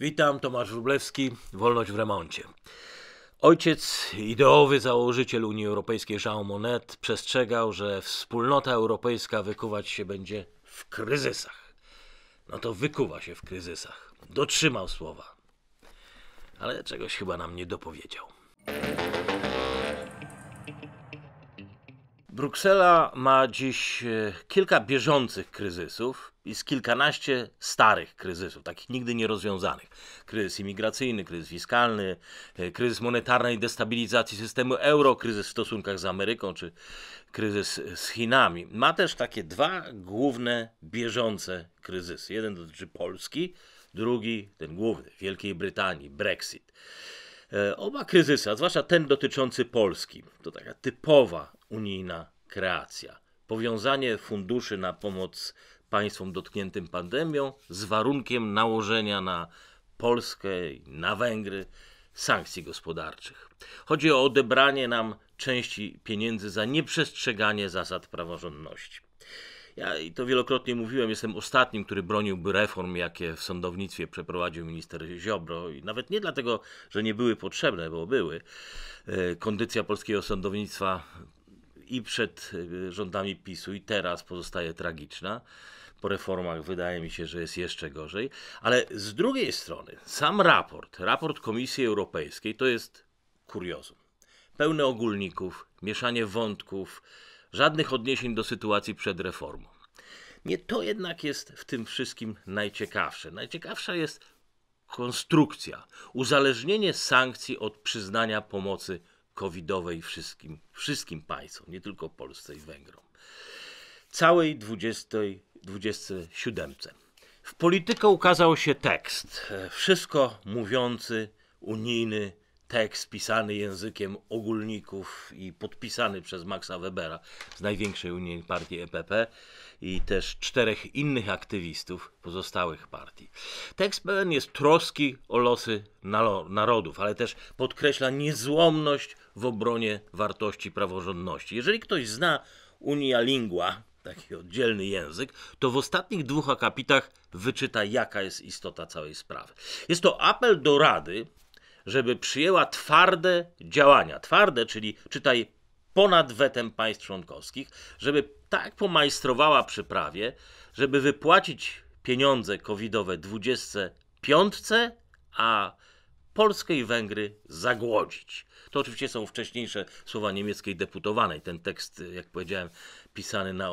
Witam, Tomasz Wróblewski, Wolność w remoncie. Ojciec, ideowy założyciel Unii Europejskiej Jean Monnet przestrzegał, że wspólnota europejska wykuwać się będzie w kryzysach. No to wykuwa się w kryzysach. Dotrzymał słowa. Ale czegoś chyba nam nie dopowiedział. Bruksela ma dziś e, kilka bieżących kryzysów i z kilkanaście starych kryzysów, takich nigdy nie rozwiązanych. Kryzys imigracyjny, kryzys fiskalny, e, kryzys monetarnej destabilizacji systemu euro, kryzys w stosunkach z Ameryką czy kryzys e, z Chinami. Ma też takie dwa główne bieżące kryzysy. Jeden dotyczy Polski, drugi, ten główny, Wielkiej Brytanii, Brexit. E, oba kryzysy, a zwłaszcza ten dotyczący Polski, to taka typowa unijna kreacja. Powiązanie funduszy na pomoc państwom dotkniętym pandemią z warunkiem nałożenia na Polskę i na Węgry sankcji gospodarczych. Chodzi o odebranie nam części pieniędzy za nieprzestrzeganie zasad praworządności. Ja i to wielokrotnie mówiłem, jestem ostatnim, który broniłby reform, jakie w sądownictwie przeprowadził minister Ziobro. I nawet nie dlatego, że nie były potrzebne, bo były. E, kondycja polskiego sądownictwa i przed e, rządami PiSu, i teraz pozostaje tragiczna. Po reformach wydaje mi się, że jest jeszcze gorzej. Ale z drugiej strony, sam raport, raport Komisji Europejskiej, to jest kuriozum. Pełne ogólników, mieszanie wątków żadnych odniesień do sytuacji przed reformą. Nie to jednak jest w tym wszystkim najciekawsze. Najciekawsza jest konstrukcja, uzależnienie sankcji od przyznania pomocy covidowej wszystkim, wszystkim państwom, nie tylko Polsce i Węgrom. Całej 20, 27. W polityce ukazał się tekst, e, wszystko mówiący unijny tekst pisany językiem ogólników i podpisany przez Maxa Webera z największej unijnej partii EPP i też czterech innych aktywistów pozostałych partii. Tekst pełen jest troski o losy narodów, ale też podkreśla niezłomność w obronie wartości praworządności. Jeżeli ktoś zna Unia Lingua, taki oddzielny język, to w ostatnich dwóch akapitach wyczyta, jaka jest istota całej sprawy. Jest to apel do Rady żeby przyjęła twarde działania. Twarde, czyli czytaj ponad wetem państw członkowskich, żeby tak pomajstrowała przyprawie, żeby wypłacić pieniądze covidowe 25, a Polskę i Węgry zagłodzić. To oczywiście są wcześniejsze słowa niemieckiej deputowanej. Ten tekst, jak powiedziałem, pisany na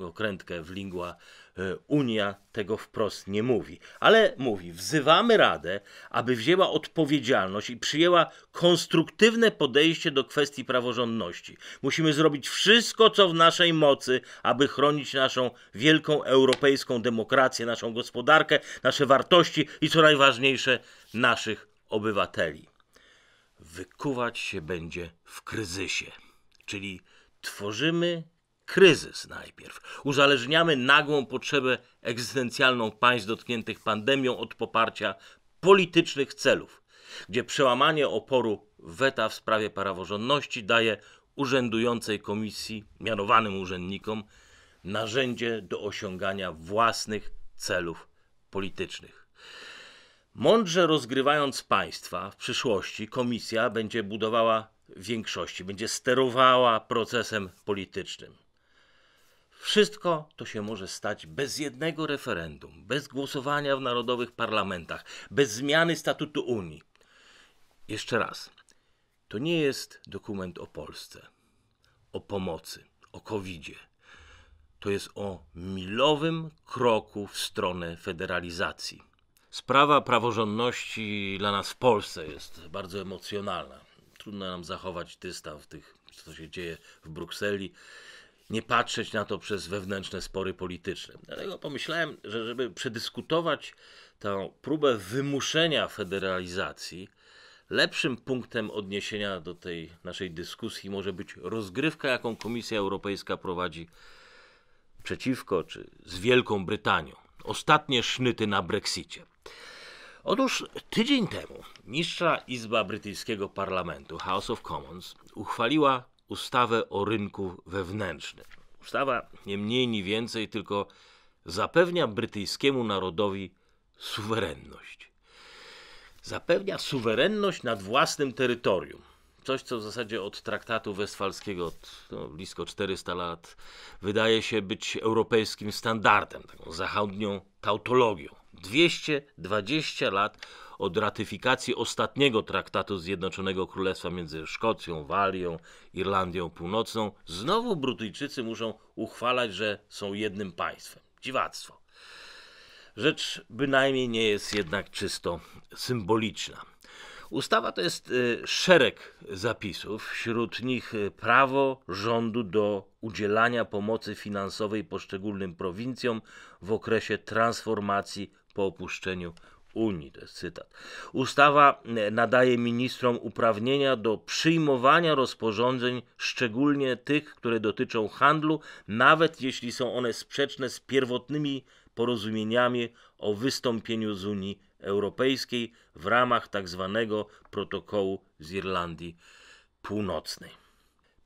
okrętkę w lingua E, Unia tego wprost nie mówi. Ale mówi, wzywamy Radę, aby wzięła odpowiedzialność i przyjęła konstruktywne podejście do kwestii praworządności. Musimy zrobić wszystko, co w naszej mocy, aby chronić naszą wielką europejską demokrację, naszą gospodarkę, nasze wartości i co najważniejsze, naszych obywateli. Wykuwać się będzie w kryzysie, czyli tworzymy kryzys najpierw. Uzależniamy nagłą potrzebę egzystencjalną państw dotkniętych pandemią od poparcia politycznych celów, gdzie przełamanie oporu weta w sprawie praworządności daje urzędującej komisji, mianowanym urzędnikom, narzędzie do osiągania własnych celów politycznych. Mądrze rozgrywając państwa, w przyszłości komisja będzie budowała większości, będzie sterowała procesem politycznym. Wszystko to się może stać bez jednego referendum, bez głosowania w narodowych parlamentach, bez zmiany statutu Unii. Jeszcze raz, to nie jest dokument o Polsce, o pomocy, o covid -zie. To jest o milowym kroku w stronę federalizacji. Sprawa praworządności dla nas w Polsce jest bardzo emocjonalna. Trudno nam zachować dystans w tych, co się dzieje w Brukseli nie patrzeć na to przez wewnętrzne spory polityczne. Dlatego pomyślałem, że żeby przedyskutować tę próbę wymuszenia federalizacji, lepszym punktem odniesienia do tej naszej dyskusji może być rozgrywka, jaką Komisja Europejska prowadzi przeciwko czy z Wielką Brytanią. Ostatnie sznyty na Brexicie. Otóż tydzień temu niższa izba brytyjskiego parlamentu House of Commons uchwaliła ustawę o rynku wewnętrznym. Ustawa nie mniej, nie więcej, tylko zapewnia brytyjskiemu narodowi suwerenność. Zapewnia suwerenność nad własnym terytorium. Coś, co w zasadzie od traktatu westfalskiego, od no, blisko 400 lat, wydaje się być europejskim standardem, taką zachodnią tautologią. 220 lat od ratyfikacji ostatniego traktatu Zjednoczonego Królestwa między Szkocją, Walią, Irlandią Północną, znowu Brytyjczycy muszą uchwalać, że są jednym państwem. Dziwactwo. Rzecz bynajmniej nie jest jednak czysto symboliczna. Ustawa to jest y, szereg zapisów, wśród nich y, prawo rządu do udzielania pomocy finansowej poszczególnym prowincjom w okresie transformacji po opuszczeniu Unii. To jest cytat. Ustawa e, nadaje ministrom uprawnienia do przyjmowania rozporządzeń, szczególnie tych, które dotyczą handlu, nawet jeśli są one sprzeczne z pierwotnymi porozumieniami o wystąpieniu z Unii Europejskiej w ramach tzw. Tak protokołu z Irlandii Północnej.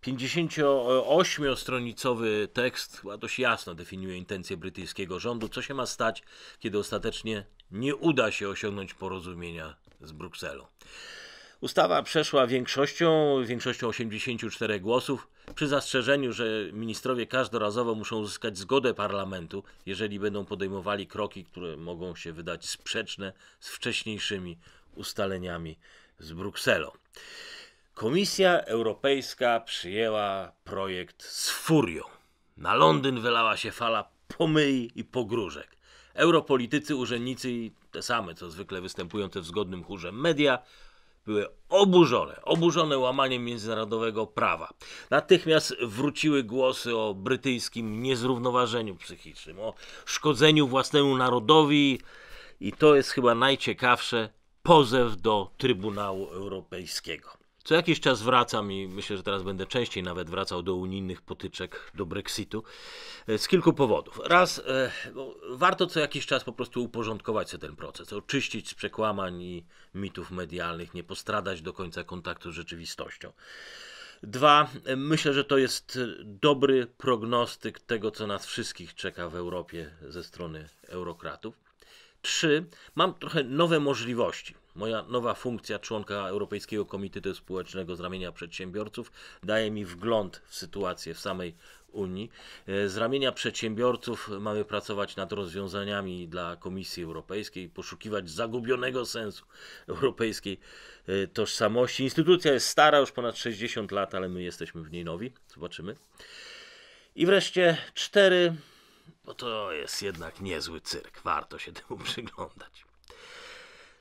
58-stronicowy tekst chyba dość jasno definiuje intencje brytyjskiego rządu, co się ma stać, kiedy ostatecznie nie uda się osiągnąć porozumienia z Brukselą. Ustawa przeszła większością, większością 84 głosów, przy zastrzeżeniu, że ministrowie każdorazowo muszą uzyskać zgodę parlamentu, jeżeli będą podejmowali kroki, które mogą się wydać sprzeczne z wcześniejszymi ustaleniami z Brukselą. Komisja Europejska przyjęła projekt z furią. Na Londyn wylała się fala pomyj i pogróżek. Europolitycy, urzędnicy i te same, co zwykle występujące w zgodnym chórze media, były oburzone, oburzone łamaniem międzynarodowego prawa. Natychmiast wróciły głosy o brytyjskim niezrównoważeniu psychicznym, o szkodzeniu własnemu narodowi i to jest chyba najciekawsze pozew do Trybunału Europejskiego. Co jakiś czas wracam i myślę, że teraz będę częściej nawet wracał do unijnych potyczek, do Brexitu, e, z kilku powodów. Raz, e, warto co jakiś czas po prostu uporządkować sobie ten proces, oczyścić z przekłamań i mitów medialnych, nie postradać do końca kontaktu z rzeczywistością. Dwa, e, myślę, że to jest dobry prognostyk tego, co nas wszystkich czeka w Europie ze strony eurokratów. Trzy, mam trochę nowe możliwości. Moja nowa funkcja członka Europejskiego Komitetu Społecznego z ramienia przedsiębiorców daje mi wgląd w sytuację w samej Unii. E, z ramienia przedsiębiorców mamy pracować nad rozwiązaniami dla Komisji Europejskiej, poszukiwać zagubionego sensu europejskiej e, tożsamości. Instytucja jest stara, już ponad 60 lat, ale my jesteśmy w niej nowi. Zobaczymy. I wreszcie cztery, bo to jest jednak niezły cyrk, warto się temu przyglądać.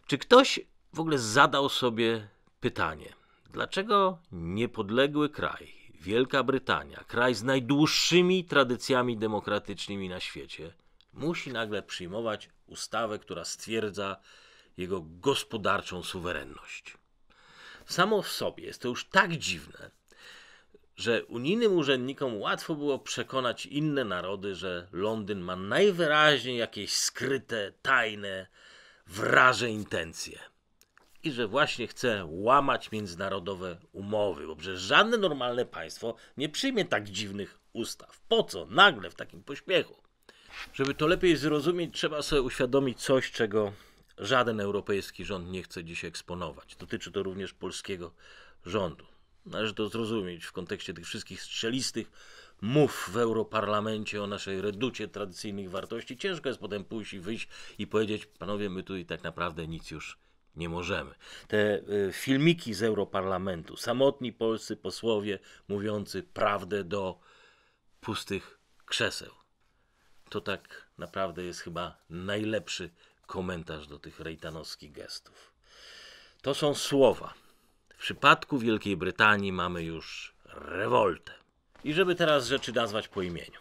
Czy ktoś w ogóle zadał sobie pytanie, dlaczego niepodległy kraj, Wielka Brytania, kraj z najdłuższymi tradycjami demokratycznymi na świecie, musi nagle przyjmować ustawę, która stwierdza jego gospodarczą suwerenność? Samo w sobie jest to już tak dziwne, że unijnym urzędnikom łatwo było przekonać inne narody, że Londyn ma najwyraźniej jakieś skryte, tajne, wraże intencje i że właśnie chce łamać międzynarodowe umowy, bo przecież żadne normalne państwo nie przyjmie tak dziwnych ustaw. Po co nagle w takim pośpiechu? Żeby to lepiej zrozumieć, trzeba sobie uświadomić coś, czego żaden europejski rząd nie chce dziś eksponować. Dotyczy to również polskiego rządu. Należy to zrozumieć w kontekście tych wszystkich strzelistych mów w Europarlamencie o naszej reducie tradycyjnych wartości, ciężko jest potem pójść i wyjść i powiedzieć, panowie, my tu i tak naprawdę nic już nie możemy. Te e, filmiki z Europarlamentu, samotni polscy posłowie mówiący prawdę do pustych krzeseł. To tak naprawdę jest chyba najlepszy komentarz do tych rejtanowskich gestów. To są słowa. W przypadku Wielkiej Brytanii mamy już rewoltę. I żeby teraz rzeczy nazwać po imieniu.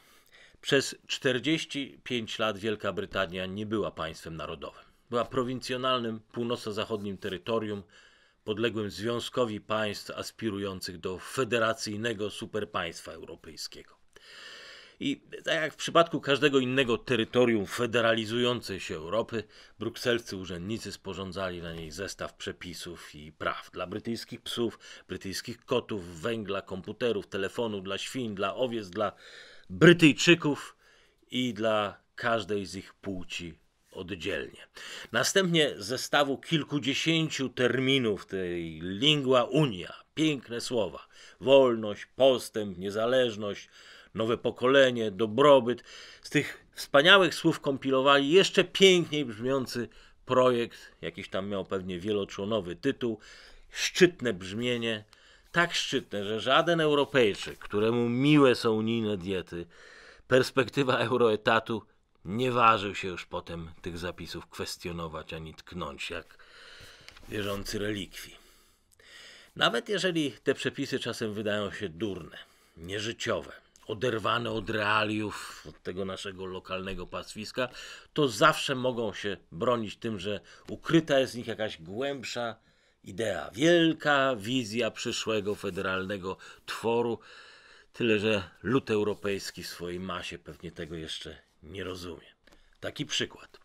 Przez 45 lat Wielka Brytania nie była państwem narodowym. Była prowincjonalnym, północno-zachodnim terytorium podległym Związkowi Państw aspirujących do federacyjnego superpaństwa europejskiego. I tak jak w przypadku każdego innego terytorium federalizującej się Europy, brukselscy urzędnicy sporządzali na niej zestaw przepisów i praw dla brytyjskich psów, brytyjskich kotów, węgla, komputerów, telefonu, dla świn, dla owiec, dla Brytyjczyków i dla każdej z ich płci oddzielnie. Następnie zestawu kilkudziesięciu terminów tej lingua unia, piękne słowa, wolność, postęp, niezależność, nowe pokolenie, dobrobyt. Z tych wspaniałych słów kompilowali jeszcze piękniej brzmiący projekt, jakiś tam miał pewnie wieloczłonowy tytuł, szczytne brzmienie, tak szczytne, że żaden Europejczyk, któremu miłe są unijne diety, perspektywa euroetatu, nie ważył się już potem tych zapisów kwestionować ani tknąć, jak wierzący relikwii. Nawet jeżeli te przepisy czasem wydają się durne, nieżyciowe, oderwane od realiów, od tego naszego lokalnego pastwiska, to zawsze mogą się bronić tym, że ukryta jest w nich jakaś głębsza idea, wielka wizja przyszłego federalnego tworu. Tyle, że lud europejski w swojej masie pewnie tego jeszcze nie rozumie. Taki przykład.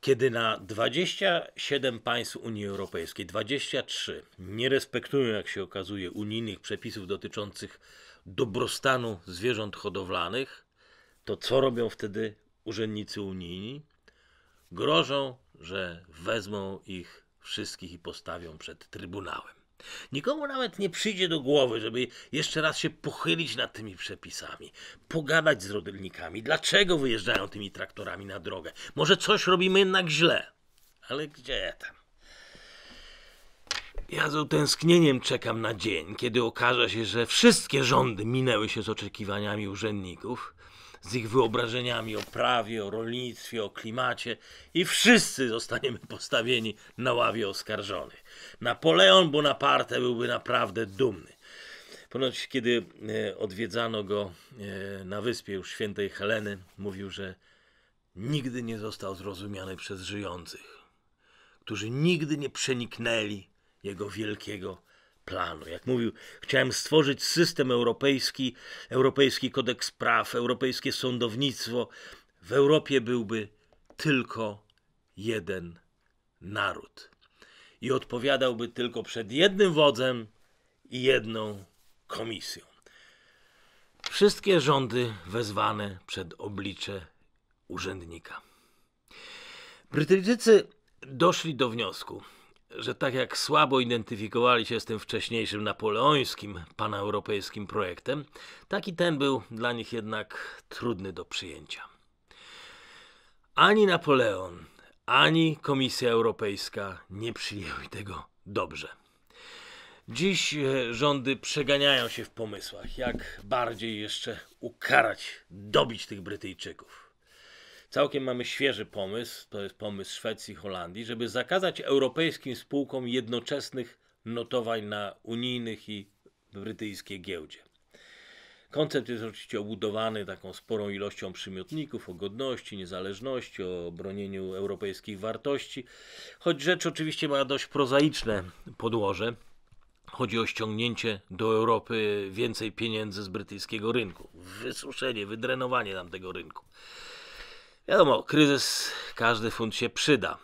Kiedy na 27 państw Unii Europejskiej, 23 nie respektują, jak się okazuje, unijnych przepisów dotyczących dobrostanu zwierząt hodowlanych, to co robią wtedy urzędnicy unijni? Grożą, że wezmą ich wszystkich i postawią przed trybunałem. Nikomu nawet nie przyjdzie do głowy, żeby jeszcze raz się pochylić nad tymi przepisami, pogadać z rodzinnikami, dlaczego wyjeżdżają tymi traktorami na drogę. Może coś robimy jednak źle, ale gdzie tam? Ja z utęsknieniem czekam na dzień, kiedy okaże się, że wszystkie rządy minęły się z oczekiwaniami urzędników, z ich wyobrażeniami o prawie, o rolnictwie, o klimacie i wszyscy zostaniemy postawieni na ławie oskarżonych. Napoleon Bonaparte byłby naprawdę dumny. Ponoć, kiedy e, odwiedzano go e, na wyspie już świętej Heleny, mówił, że nigdy nie został zrozumiany przez żyjących, którzy nigdy nie przeniknęli jego wielkiego planu. Jak mówił, chciałem stworzyć system europejski, europejski kodeks praw, europejskie sądownictwo. W Europie byłby tylko jeden naród i odpowiadałby tylko przed jednym wodzem i jedną komisją. Wszystkie rządy wezwane przed oblicze urzędnika. Brytyjczycy doszli do wniosku, że tak jak słabo identyfikowali się z tym wcześniejszym napoleońskim, paneuropejskim projektem, taki ten był dla nich jednak trudny do przyjęcia. Ani Napoleon, ani Komisja Europejska nie przyjęły tego dobrze. Dziś e, rządy przeganiają się w pomysłach, jak bardziej jeszcze ukarać, dobić tych Brytyjczyków. Całkiem mamy świeży pomysł, to jest pomysł Szwecji i Holandii, żeby zakazać europejskim spółkom jednoczesnych notowań na unijnych i brytyjskiej giełdzie. Koncept jest oczywiście obudowany taką sporą ilością przymiotników o godności, niezależności, o bronieniu europejskich wartości, choć rzecz oczywiście ma dość prozaiczne podłoże. Chodzi o ściągnięcie do Europy więcej pieniędzy z brytyjskiego rynku, wysuszenie, wydrenowanie tamtego rynku. Wiadomo, kryzys każdy fund się przyda.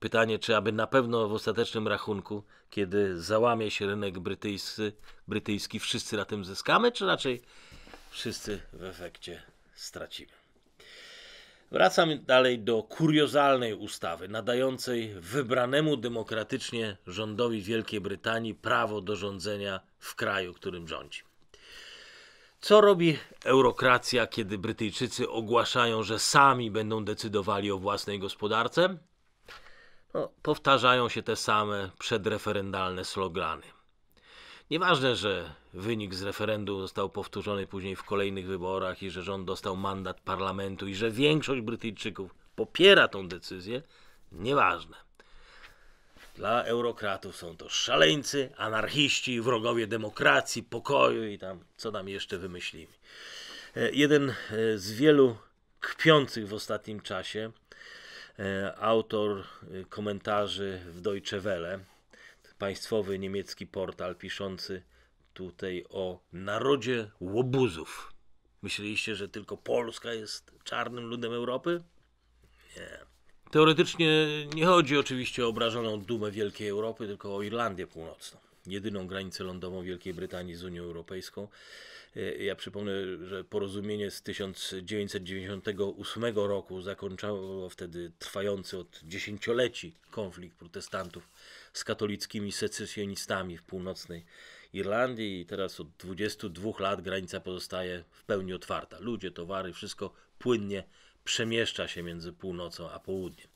Pytanie, czy aby na pewno w ostatecznym rachunku, kiedy załamie się rynek brytyjski, brytyjski wszyscy na tym zyskamy, czy raczej wszyscy w efekcie stracimy. Wracam dalej do kuriozalnej ustawy nadającej wybranemu demokratycznie rządowi Wielkiej Brytanii prawo do rządzenia w kraju, którym rządzi. Co robi eurokracja, kiedy Brytyjczycy ogłaszają, że sami będą decydowali o własnej gospodarce? No, powtarzają się te same przedreferendalne slogany. Nieważne, że wynik z referendum został powtórzony później w kolejnych wyborach i że rząd dostał mandat parlamentu i że większość Brytyjczyków popiera tą decyzję, nieważne. Dla eurokratów są to szaleńcy, anarchiści, wrogowie demokracji, pokoju i tam, co nam jeszcze wymyślimy. E, jeden e, z wielu kpiących w ostatnim czasie e, autor komentarzy w Deutsche Welle, państwowy niemiecki portal piszący tutaj o narodzie łobuzów. Myśleliście, że tylko Polska jest czarnym ludem Europy? Nie. Teoretycznie nie chodzi oczywiście o obrażoną dumę Wielkiej Europy, tylko o Irlandię Północną, jedyną granicę lądową Wielkiej Brytanii z Unią Europejską. E, ja przypomnę, że porozumienie z 1998 roku zakończało wtedy trwający od dziesięcioleci konflikt protestantów z katolickimi secesjonistami w północnej Irlandii i teraz od 22 lat granica pozostaje w pełni otwarta. Ludzie, towary, wszystko płynnie przemieszcza się między północą a południem.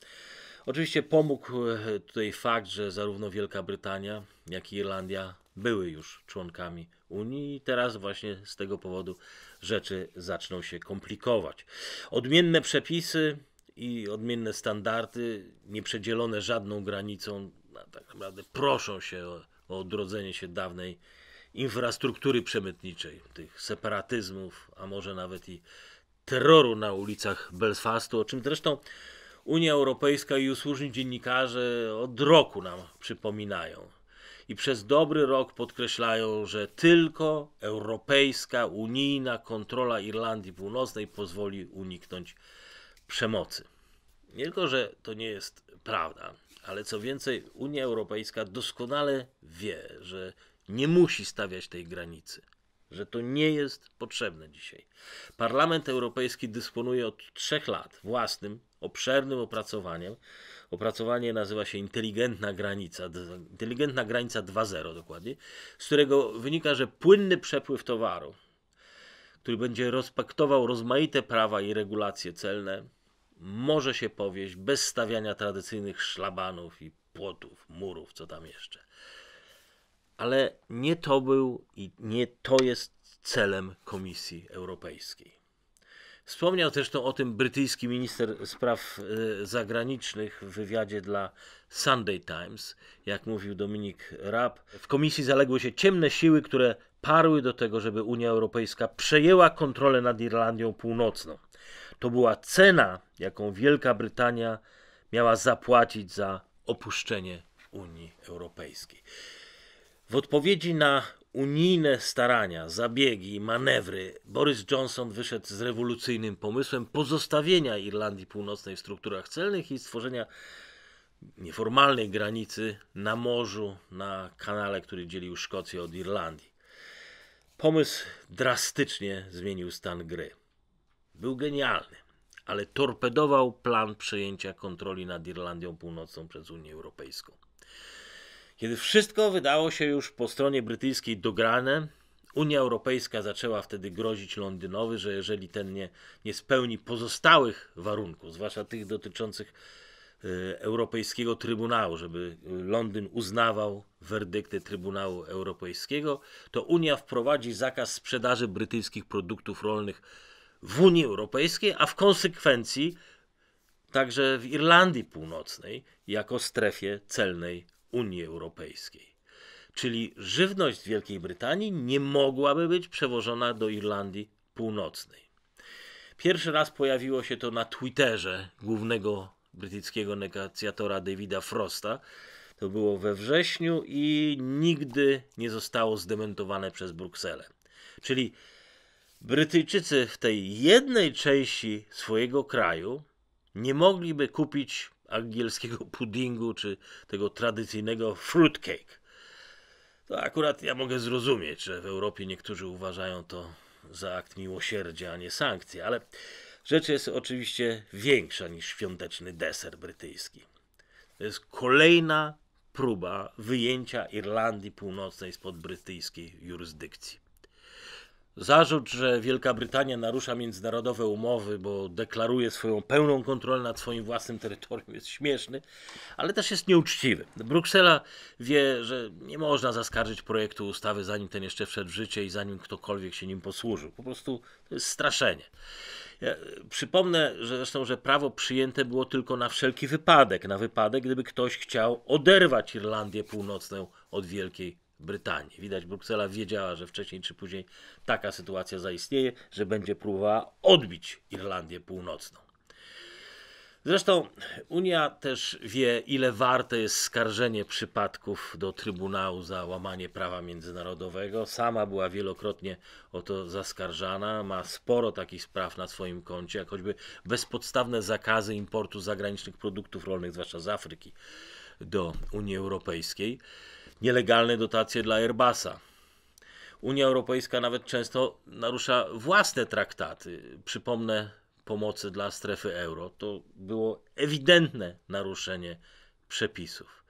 Oczywiście pomógł e, tutaj fakt, że zarówno Wielka Brytania, jak i Irlandia były już członkami Unii i teraz właśnie z tego powodu rzeczy zaczną się komplikować. Odmienne przepisy i odmienne standardy, nieprzedzielone żadną granicą, no, tak naprawdę proszą się o, o odrodzenie się dawnej infrastruktury przemytniczej, tych separatyzmów, a może nawet i terroru na ulicach Belfastu, o czym zresztą Unia Europejska i usłużni dziennikarze od roku nam przypominają. I przez dobry rok podkreślają, że tylko europejska, unijna kontrola Irlandii Północnej pozwoli uniknąć przemocy. Nie tylko, że to nie jest prawda, ale co więcej, Unia Europejska doskonale wie, że nie musi stawiać tej granicy że to nie jest potrzebne dzisiaj. Parlament Europejski dysponuje od trzech lat własnym, obszernym opracowaniem. Opracowanie nazywa się Inteligentna Granica, Inteligentna Granica 2.0 dokładnie, z którego wynika, że płynny przepływ towaru, który będzie rozpaktował rozmaite prawa i regulacje celne, może się powieść bez stawiania tradycyjnych szlabanów i płotów, murów, co tam jeszcze ale nie to był i nie to jest celem Komisji Europejskiej. Wspomniał zresztą o tym brytyjski minister spraw y, zagranicznych w wywiadzie dla Sunday Times. Jak mówił Dominik Rapp. w komisji zaległy się ciemne siły, które parły do tego, żeby Unia Europejska przejęła kontrolę nad Irlandią Północną. To była cena, jaką Wielka Brytania miała zapłacić za opuszczenie Unii Europejskiej. W odpowiedzi na unijne starania, zabiegi, manewry, Boris Johnson wyszedł z rewolucyjnym pomysłem pozostawienia Irlandii Północnej w strukturach celnych i stworzenia nieformalnej granicy na morzu, na kanale, który dzielił Szkocję od Irlandii. Pomysł drastycznie zmienił stan gry. Był genialny, ale torpedował plan przejęcia kontroli nad Irlandią Północną przez Unię Europejską. Kiedy wszystko wydało się już po stronie brytyjskiej dograne, Unia Europejska zaczęła wtedy grozić Londynowi, że jeżeli ten nie, nie spełni pozostałych warunków, zwłaszcza tych dotyczących y, Europejskiego Trybunału, żeby Londyn uznawał werdykty Trybunału Europejskiego, to Unia wprowadzi zakaz sprzedaży brytyjskich produktów rolnych w Unii Europejskiej, a w konsekwencji także w Irlandii Północnej jako strefie celnej Unii Europejskiej. Czyli żywność z Wielkiej Brytanii nie mogłaby być przewożona do Irlandii Północnej. Pierwszy raz pojawiło się to na Twitterze głównego brytyjskiego negocjatora Davida Frosta. To było we wrześniu i nigdy nie zostało zdementowane przez Brukselę. Czyli Brytyjczycy w tej jednej części swojego kraju nie mogliby kupić angielskiego puddingu czy tego tradycyjnego fruitcake. To akurat ja mogę zrozumieć, że w Europie niektórzy uważają to za akt miłosierdzia, a nie sankcje, ale rzecz jest oczywiście większa niż świąteczny deser brytyjski. To jest kolejna próba wyjęcia Irlandii Północnej spod brytyjskiej jurysdykcji. Zarzut, że Wielka Brytania narusza międzynarodowe umowy, bo deklaruje swoją pełną kontrolę nad swoim własnym terytorium, jest śmieszny, ale też jest nieuczciwy. Bruksela wie, że nie można zaskarżyć projektu ustawy, zanim ten jeszcze wszedł w życie i zanim ktokolwiek się nim posłużył. Po prostu to jest straszenie. Ja e, przypomnę że zresztą, że prawo przyjęte było tylko na wszelki wypadek, na wypadek, gdyby ktoś chciał oderwać Irlandię Północną od Wielkiej Brytanii. Widać, Bruksela wiedziała, że wcześniej czy później taka sytuacja zaistnieje, że będzie próbowała odbić Irlandię Północną. Zresztą Unia też wie, ile warte jest skarżenie przypadków do Trybunału za łamanie prawa międzynarodowego. Sama była wielokrotnie o to zaskarżana, ma sporo takich spraw na swoim koncie, jak choćby bezpodstawne zakazy importu zagranicznych produktów rolnych, zwłaszcza z Afryki, do Unii Europejskiej nielegalne dotacje dla Airbusa. Unia Europejska nawet często narusza własne traktaty. Przypomnę pomocy dla strefy euro. To było ewidentne naruszenie przepisów.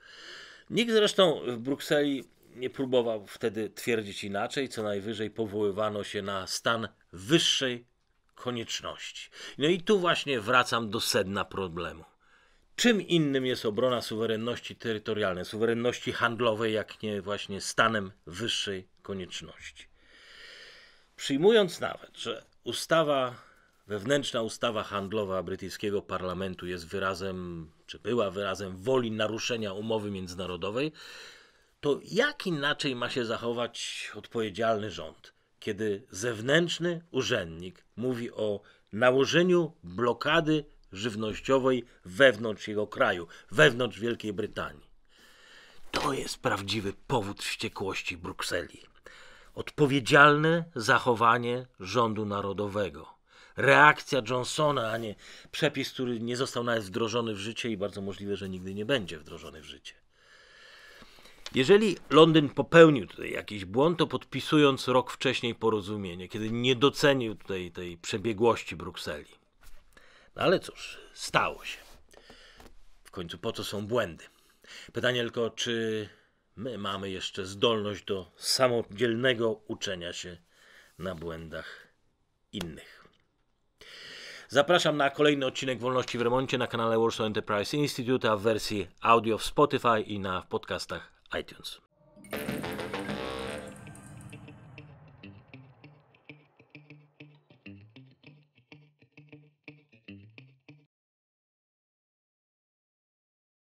Nikt zresztą w Brukseli nie próbował wtedy twierdzić inaczej, co najwyżej powoływano się na stan wyższej konieczności. No i tu właśnie wracam do sedna problemu. Czym innym jest obrona suwerenności terytorialnej, suwerenności handlowej, jak nie właśnie stanem wyższej konieczności? Przyjmując nawet, że ustawa, wewnętrzna ustawa handlowa brytyjskiego parlamentu jest wyrazem, czy była wyrazem woli naruszenia umowy międzynarodowej, to jak inaczej ma się zachować odpowiedzialny rząd, kiedy zewnętrzny urzędnik mówi o nałożeniu blokady żywnościowej wewnątrz jego kraju, wewnątrz Wielkiej Brytanii. To jest prawdziwy powód wściekłości Brukseli. Odpowiedzialne zachowanie rządu narodowego. Reakcja Johnsona, a nie przepis, który nie został nawet wdrożony w życie i bardzo możliwe, że nigdy nie będzie wdrożony w życie. Jeżeli Londyn popełnił tutaj jakiś błąd, to podpisując rok wcześniej porozumienie, kiedy nie docenił tej, tej przebiegłości Brukseli, no ale cóż, stało się. W końcu po co są błędy? Pytanie tylko, czy my mamy jeszcze zdolność do samodzielnego uczenia się na błędach innych. Zapraszam na kolejny odcinek Wolności w Remoncie na kanale Warsaw Enterprise Institute, a w wersji audio w Spotify i na podcastach iTunes.